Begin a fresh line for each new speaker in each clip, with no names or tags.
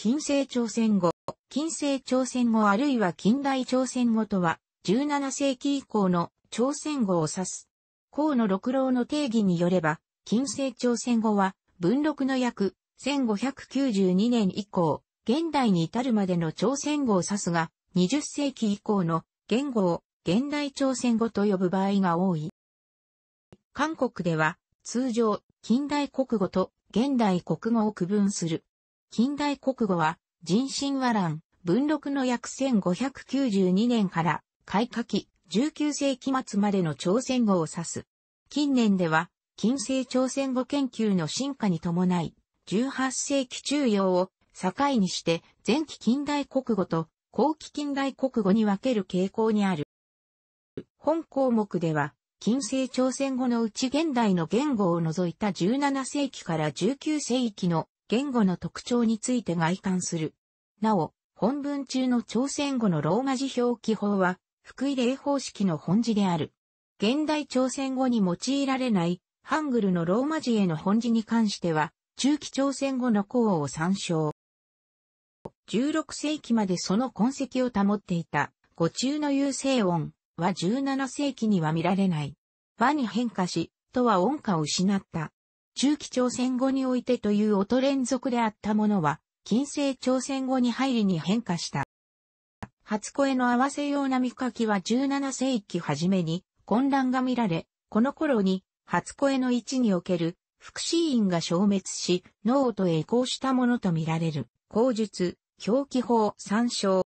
近世朝鮮語。近世朝鮮語あるいは近代朝鮮語とは、17世紀以降の朝鮮語を指す。河野六郎の定義によれば、近世朝鮮語は、文禄の約1592年以降、現代に至るまでの朝鮮語を指すが、20世紀以降の言語を現代朝鮮語と呼ぶ場合が多い。韓国では、通常、近代国語と現代国語を区分する。近代国語は、人心和乱、文録の約1592年から、開花期、19世紀末までの朝鮮語を指す。近年では、近世朝鮮語研究の進化に伴い、18世紀中央を境にして、前期近代国語と後期近代国語に分ける傾向にある。本項目では、近世朝鮮語のうち現代の言語を除いた17世紀から19世紀の言語の特徴について外観する。なお、本文中の朝鮮語のローマ字表記法は、福井礼方式の本字である。現代朝鮮語に用いられないハングルのローマ字への本字に関しては、中期朝鮮語の項を参照。16世紀までその痕跡を保っていた、語中の優勢音は17世紀には見られない。和に変化し、とは音化を失った。中期朝鮮語においてという音連続であったものは、近世朝鮮語に入りに変化した。初声の合わせような見書きは17世紀初めに混乱が見られ、この頃に初声の位置における副詞院が消滅し、脳とへ移行したものと見られる、口述、表記法参照。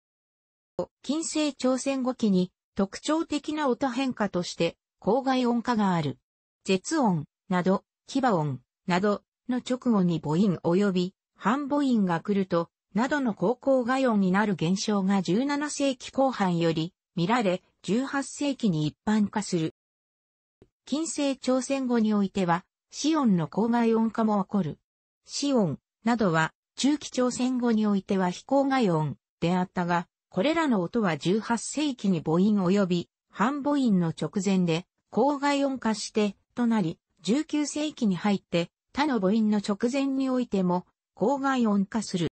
近世朝鮮語記に特徴的な音変化として、郊外音化がある。絶音などキバ音、など、の直後に母音及び、半母音が来ると、などの高校外音になる現象が17世紀後半より見られ、18世紀に一般化する。近世朝鮮語においては、シオンの郊外音化も起こる。シオンなどは、中期朝鮮語においては非郊外音であったが、これらの音は18世紀に母音及び半母音の直前で、郊外音化して、となり、19世紀に入って他の母音の直前においても、口外音化する。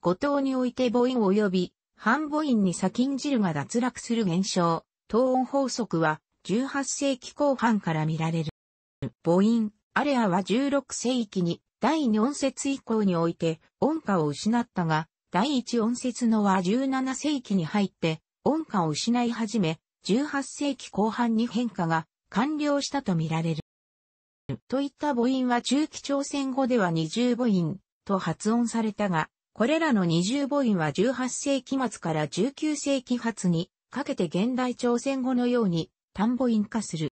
五島において母音及び、半母音に先んじるが脱落する現象、等音法則は18世紀後半から見られる。母音、アレアは16世紀に第二音節以降において音化を失ったが、第1音節のは17世紀に入って音化を失い始め、18世紀後半に変化が完了したとみられる。といった母音は中期朝鮮語では二重母音と発音されたが、これらの二重母音は18世紀末から19世紀初にかけて現代朝鮮語のように単母音化する。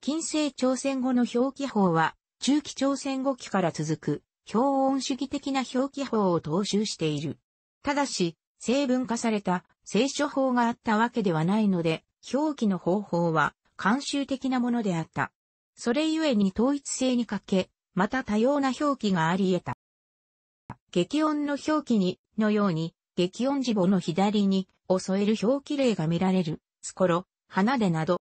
近世朝鮮語の表記法は中期朝鮮語期から続く表音主義的な表記法を踏襲している。ただし、成文化された聖書法があったわけではないので、表記の方法は慣習的なものであった。それゆえに統一性に欠け、また多様な表記があり得た。激音の表記に、のように、激音字母の左に、を添える表記例が見られる、スコロ、花でなど、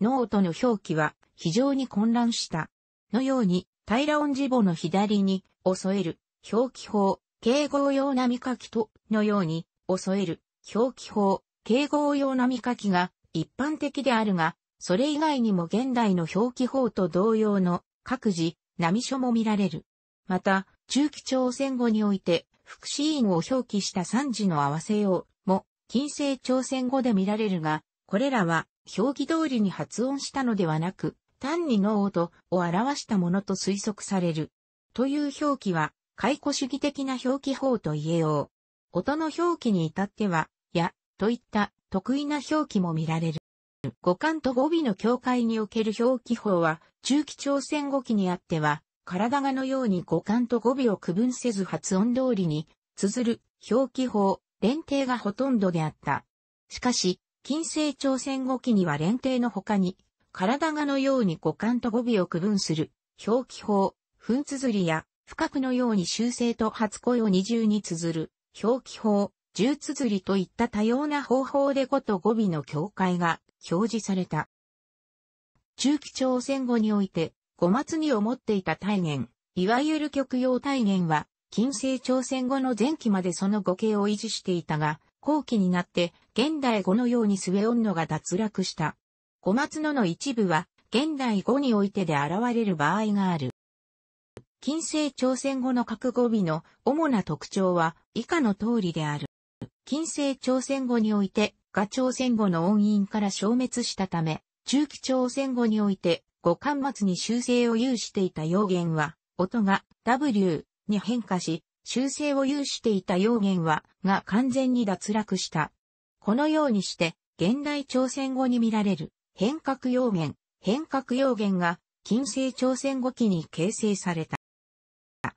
ノートの表記は非常に混乱した。のように、平音字母の左に、を添える、表記法、敬語用並書きと、のように、を添える、表記法、敬語用並書きが一般的であるが、それ以外にも現代の表記法と同様の各自、波書も見られる。また、中期朝鮮語において、副詞音を表記した三字の合わせようも、近世朝鮮語で見られるが、これらは表記通りに発音したのではなく、単に脳音を表したものと推測される。という表記は、解雇主義的な表記法と言えよう。音の表記に至っては、や、といった得意な表記も見られる。五感と語尾の境界における表記法は、中期朝鮮語記にあっては、体がのように五感と語尾を区分せず発音通りに、綴る、表記法、連定がほとんどであった。しかし、近世朝鮮語記には連定の他に、体がのように五感と語尾を区分する、表記法、分綴りや、深くのように修正と初声を二重に綴る、表記法、重綴りといった多様な方法でこと語尾の境界が表示された。中期朝鮮語において、五末に思っていた体元、いわゆる極用体元は、近世朝鮮語の前期までその語形を維持していたが、後期になって現代語のように末音のが脱落した。五末のの一部は、現代語においてで現れる場合がある。近世朝鮮語の覚語尾の主な特徴は以下の通りである。近世朝鮮語においてが朝鮮語の音韻から消滅したため、中期朝鮮語において、五巻末に修正を有していた要言は、音が W に変化し、修正を有していた要言は、が完全に脱落した。このようにして、現代朝鮮語に見られる変革要言、変革要言が近世朝鮮語期に形成された。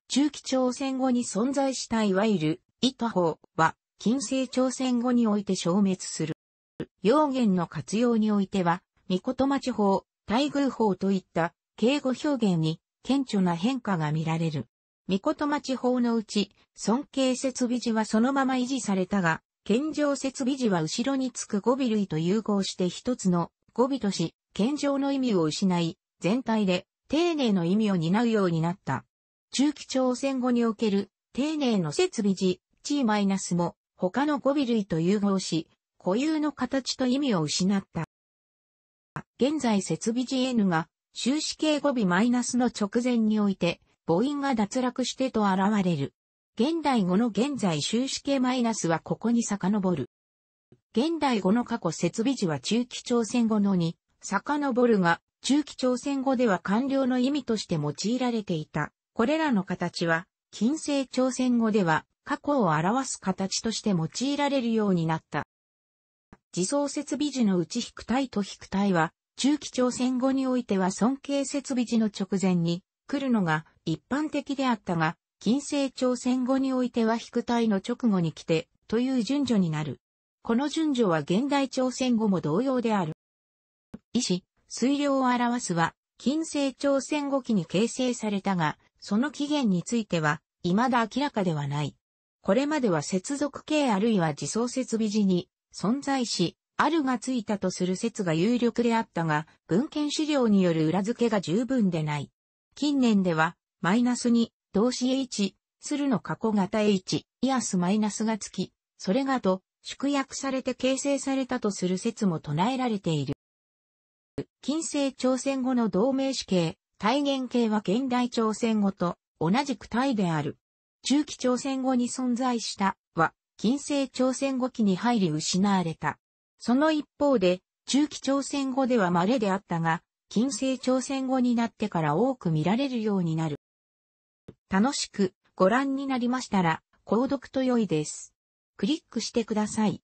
中期朝鮮語に存在したいわゆる意図法は近世朝鮮語において消滅する。用言の活用においては、御言町法、待遇法といった敬語表現に顕著な変化が見られる。御言町法のうち、尊敬設備時はそのまま維持されたが、健常設備時は後ろにつく語尾類と融合して一つの語尾とし、健常の意味を失い、全体で丁寧の意味を担うようになった。中期朝鮮語における丁寧の設備時、スも他の語尾類と融合し、固有の形と意味を失った。現在設備 GN が終止形語尾マイナスの直前において母音が脱落してと現れる。現代語の現在終止形マイナスはここに遡る。現代語の過去設備時は中期朝鮮語のに遡るが、中期朝鮮語では完了の意味として用いられていた。これらの形は、近世朝鮮語では過去を表す形として用いられるようになった。自走設備時のうち引く体と引く体は、中期朝鮮後においては尊敬設備時の直前に来るのが一般的であったが、近世朝鮮後においては引く体の直後に来て、という順序になる。この順序は現代朝鮮語も同様である。医師、水量を表すは、近世朝鮮後期に形成されたが、その起源については、未だ明らかではない。これまでは接続系あるいは自走設備時に存在し、あるがついたとする説が有力であったが、文献資料による裏付けが十分でない。近年では、マイナスに動詞 H、するの過去型 H、イアスマイナスがつき、それがと縮約されて形成されたとする説も唱えられている。近世朝鮮語の同名詞形、体言形は現代朝鮮語と同じく体である。中期朝鮮語に存在したは、近世朝鮮語期に入り失われた。その一方で、中期朝鮮語では稀であったが、近世朝鮮語になってから多く見られるようになる。楽しくご覧になりましたら、購読と良いです。クリックしてください。